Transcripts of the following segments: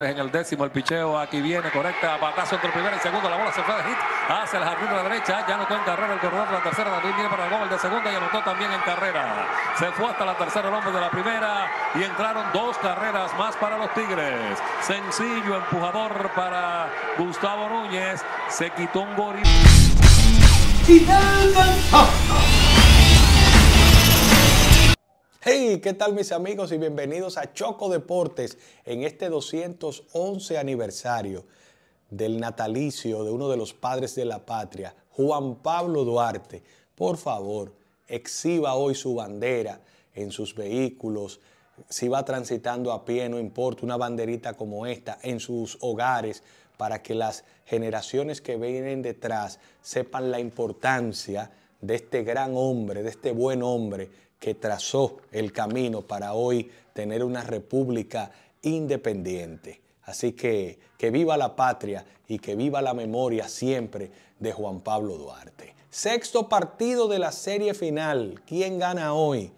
En el décimo el picheo, aquí viene, correcta Batazo entre el primero y segundo, la bola se fue de hit, hacia el jardín de la derecha, ya notó en carrera el corredor de la tercera, David viene para el gol de segunda y anotó también en carrera. Se fue hasta la tercera el hombre de la primera y entraron dos carreras más para los Tigres. Sencillo empujador para Gustavo Núñez, se quitó un goril. Hey, ¿qué tal mis amigos y bienvenidos a Choco Deportes en este 211 aniversario del natalicio de uno de los padres de la patria, Juan Pablo Duarte. Por favor, exhiba hoy su bandera en sus vehículos. Si va transitando a pie, no importa, una banderita como esta en sus hogares para que las generaciones que vienen detrás sepan la importancia de este gran hombre, de este buen hombre que trazó el camino para hoy tener una república independiente. Así que que viva la patria y que viva la memoria siempre de Juan Pablo Duarte. Sexto partido de la serie final. ¿Quién gana hoy?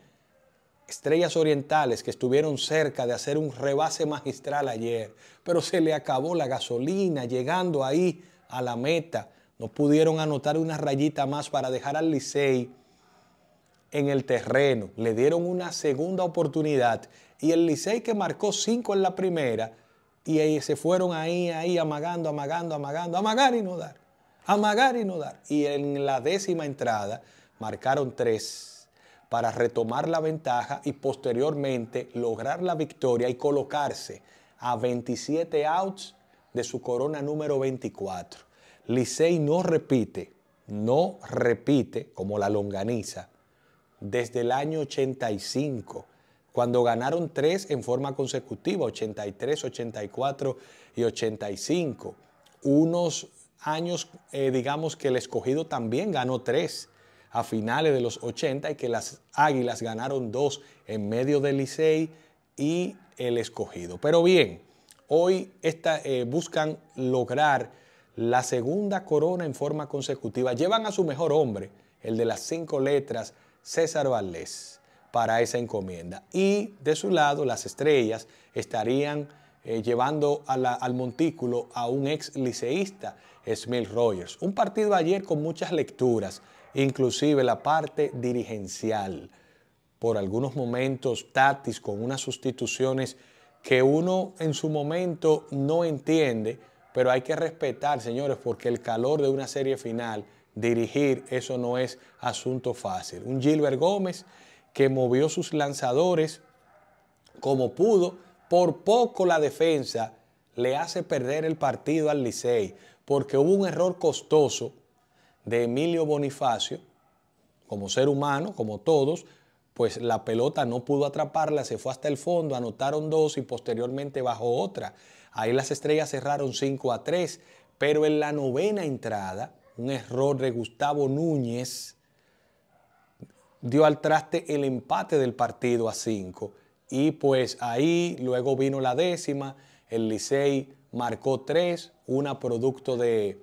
Estrellas Orientales que estuvieron cerca de hacer un rebase magistral ayer, pero se le acabó la gasolina llegando ahí a la meta no pudieron anotar una rayita más para dejar al Licey en el terreno. Le dieron una segunda oportunidad. Y el Licey que marcó cinco en la primera. Y ahí se fueron ahí, ahí, amagando, amagando, amagando, amagar y no dar. Amagar y no dar. Y en la décima entrada marcaron tres para retomar la ventaja y posteriormente lograr la victoria y colocarse a 27 outs de su corona número 24. Licey no repite, no repite como la longaniza desde el año 85, cuando ganaron tres en forma consecutiva, 83, 84 y 85. Unos años, eh, digamos que el escogido también ganó tres a finales de los 80 y que las Águilas ganaron dos en medio del Licey y el escogido. Pero bien, hoy esta, eh, buscan lograr la segunda corona en forma consecutiva. Llevan a su mejor hombre, el de las cinco letras, César Valdés, para esa encomienda. Y de su lado, las estrellas estarían eh, llevando al montículo a un ex liceísta, Smith Rogers. Un partido ayer con muchas lecturas, inclusive la parte dirigencial. Por algunos momentos, Tatis con unas sustituciones que uno en su momento no entiende pero hay que respetar, señores, porque el calor de una serie final, dirigir, eso no es asunto fácil. Un Gilbert Gómez que movió sus lanzadores como pudo, por poco la defensa le hace perder el partido al Licey, porque hubo un error costoso de Emilio Bonifacio, como ser humano, como todos, pues la pelota no pudo atraparla, se fue hasta el fondo, anotaron dos y posteriormente bajó otra. Ahí las estrellas cerraron 5 a 3, pero en la novena entrada, un error de Gustavo Núñez dio al traste el empate del partido a 5. Y pues ahí luego vino la décima, el Licey marcó 3, una producto de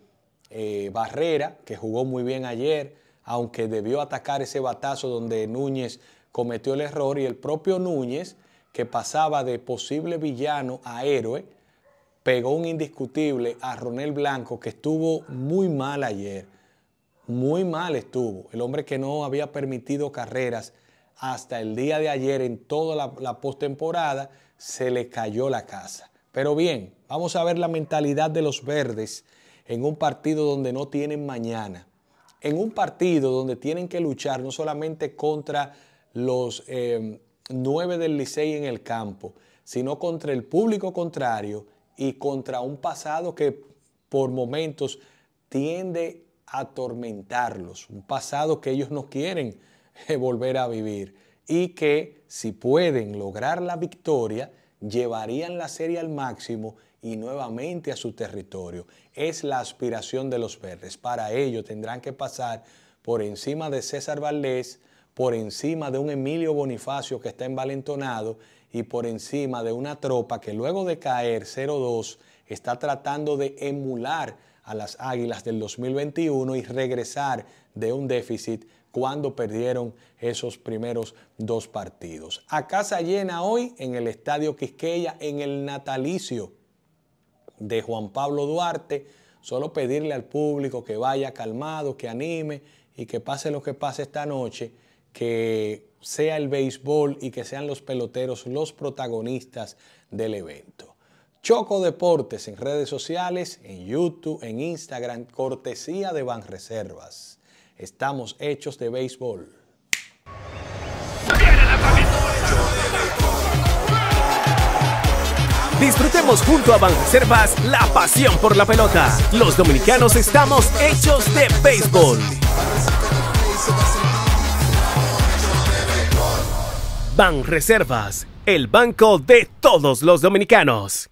eh, Barrera, que jugó muy bien ayer, aunque debió atacar ese batazo donde Núñez cometió el error y el propio Núñez, que pasaba de posible villano a héroe, pegó un indiscutible a Ronel Blanco, que estuvo muy mal ayer. Muy mal estuvo. El hombre que no había permitido carreras hasta el día de ayer en toda la, postemporada, se le cayó la casa. Pero bien, vamos a ver la mentalidad de los verdes en un partido donde no tienen mañana. En un partido donde tienen que luchar no solamente contra los em, nueve del Licey en el campo, sino contra el público contrario y contra un pasado que por momentos tiende a atormentarlos, un pasado que ellos no quieren eh, volver a vivir y que si pueden lograr la victoria, llevarían la serie al máximo y nuevamente a su territorio. Es la aspiración de los verdes. Para ello tendrán que pasar por encima de César Valdés, por encima de un Emilio Bonifacio que está envalentonado y por encima de una tropa que luego de caer 0-2 está tratando de emular a las Águilas del 2021 y regresar de un déficit cuando perdieron esos primeros dos partidos. A casa llena hoy en el Estadio Quisqueya, en el natalicio de Juan Pablo Duarte, solo pedirle al público que vaya calmado, que anime y que pase lo que pase esta noche que sea el béisbol y que sean los peloteros los protagonistas del evento. Choco Deportes en redes sociales, en YouTube, en Instagram, cortesía de Reservas. Estamos hechos de béisbol. Disfrutemos junto a Banreservas la pasión por la pelota. Los dominicanos estamos hechos de béisbol. Ban Reservas, el banco de todos los dominicanos.